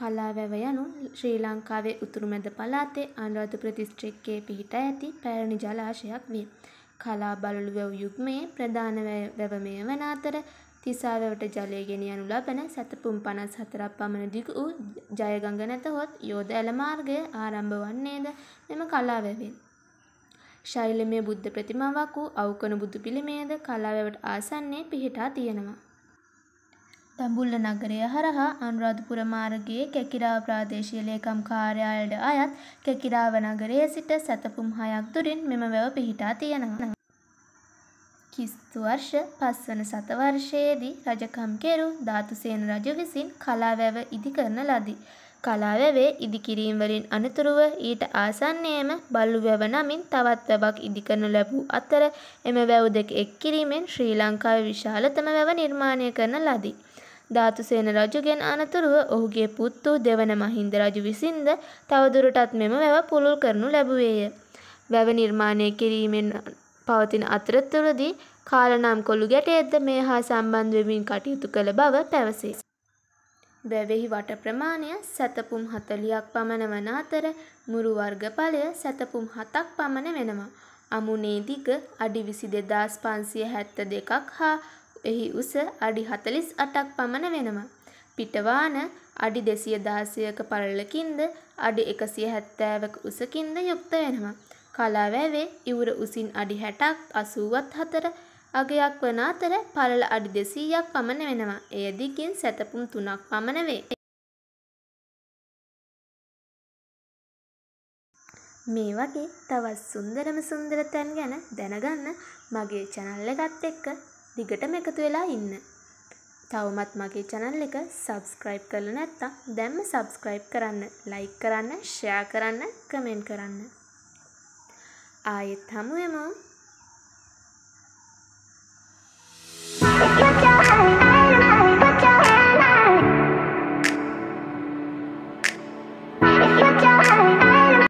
කලාවැව යනු ශ්‍රී ලංකාවේ උතුරුමැද පළාතේ අනුරාධපුර දිස්ත්‍රික්කයේ පිහිට ඇති පැරණි ජලාශයක් වේ. කලා බලලු වැව් යුග්මයේ ප්‍රධාන වැව මෙය වන අතර තිසා වැවට ජලය ගෙන යනු ලබන සැතපුම් 54ක් පමණ දිගු වූ ජයගඟ නැතහොත් යෝධ ඇල මාර්ගය ආරම්භ වන්නේද මෙම කලා වැවෙන්. ශෛලමය බුද්ධ ප්‍රතිමාවක් වූ අවකන බුදු පිළිමයද කලා වැවට ආසන්නයේ පිහිටා තියෙනවා. තැඹුල්ල නගරය හරහා අනුරාධපුර මාර්ගයේ කැකිරාව ප්‍රාදේශීය ලේකම් කාර්යාලයට අයත් කැකිරාව නගරයේ සිට සැතපුම් හයක් දුරින් මෙම වැව පිහිටා තියෙනවා. කිස්තු වර්ෂ පස්වන සතවර්ෂයේදී රජකම් කෙරු ධාතුසේන රජ විසින් කලාවැව ඉදි කරන ලදී. කලාවැවේ ඉදිකිරීම් වලින් අනතුරුව ඊට ආසන්නයේම බල්ලු වැව නමින් තවත් වැවක් ඉදි කරනු ලැබූ අතර එම වැව් දෙක එක් කිරීමෙන් ශ්‍රී ලංකාවේ විශාලතම වැව නිර්මාණය කරන ලදී. ධාතුසේන රජුගෙන් අනතුරුව ඔහුගේ පුත් වූ දෙවන මහින්ද රජු විසින්ද තවදුරටත් මෙම වැව පුළුල් කරනු ලැබුවේය. වැව නිර්මාණය කිරීමෙන් පවතින අතරතුරදී කාලනම් කොළු ගැටයද්ද මේ හා සම්බන්ධ වෙමින් කටයුතු කළ බව පැවසේ. වැවෙහි වට ප්‍රමාණය සැතපුම් හතලියක් පමණ වන අතර මුරු වර්ගඵලය සැතපුම් හතක් පමණ වෙනවා. අමුනේ දිග අඩි විසි දෙදස් පන්සිය හැත්ත දෙකක් හා එහි උස අඩි 48ක් පමණ වෙනවා. පිටවාන අඩි 216ක පළලකින්ද අඩි 170ක උසකින්ද යුක්ත වෙනවා. කලාවැවේ ඉවුර උසින් අඩි 60ක් 84 අගයක් වන අතර පළල අඩි 200ක් පමණ වෙනවා. එය දිගින් සැතපුම් 3ක් පමණ වේ. මේ වගේ තවත් සුන්දරම සුන්දර තැන් ගැන දැනගන්න මගේ channel එකත් එක්ක දිගටම එකතු වෙලා ඉන්න. තවමත් මගේ channel එක subscribe කරලා නැත්තම් දැන්ම subscribe කරන්න, like කරන්න, share කරන්න, comment කරන්න. ආයෙත් හමුවෙමු.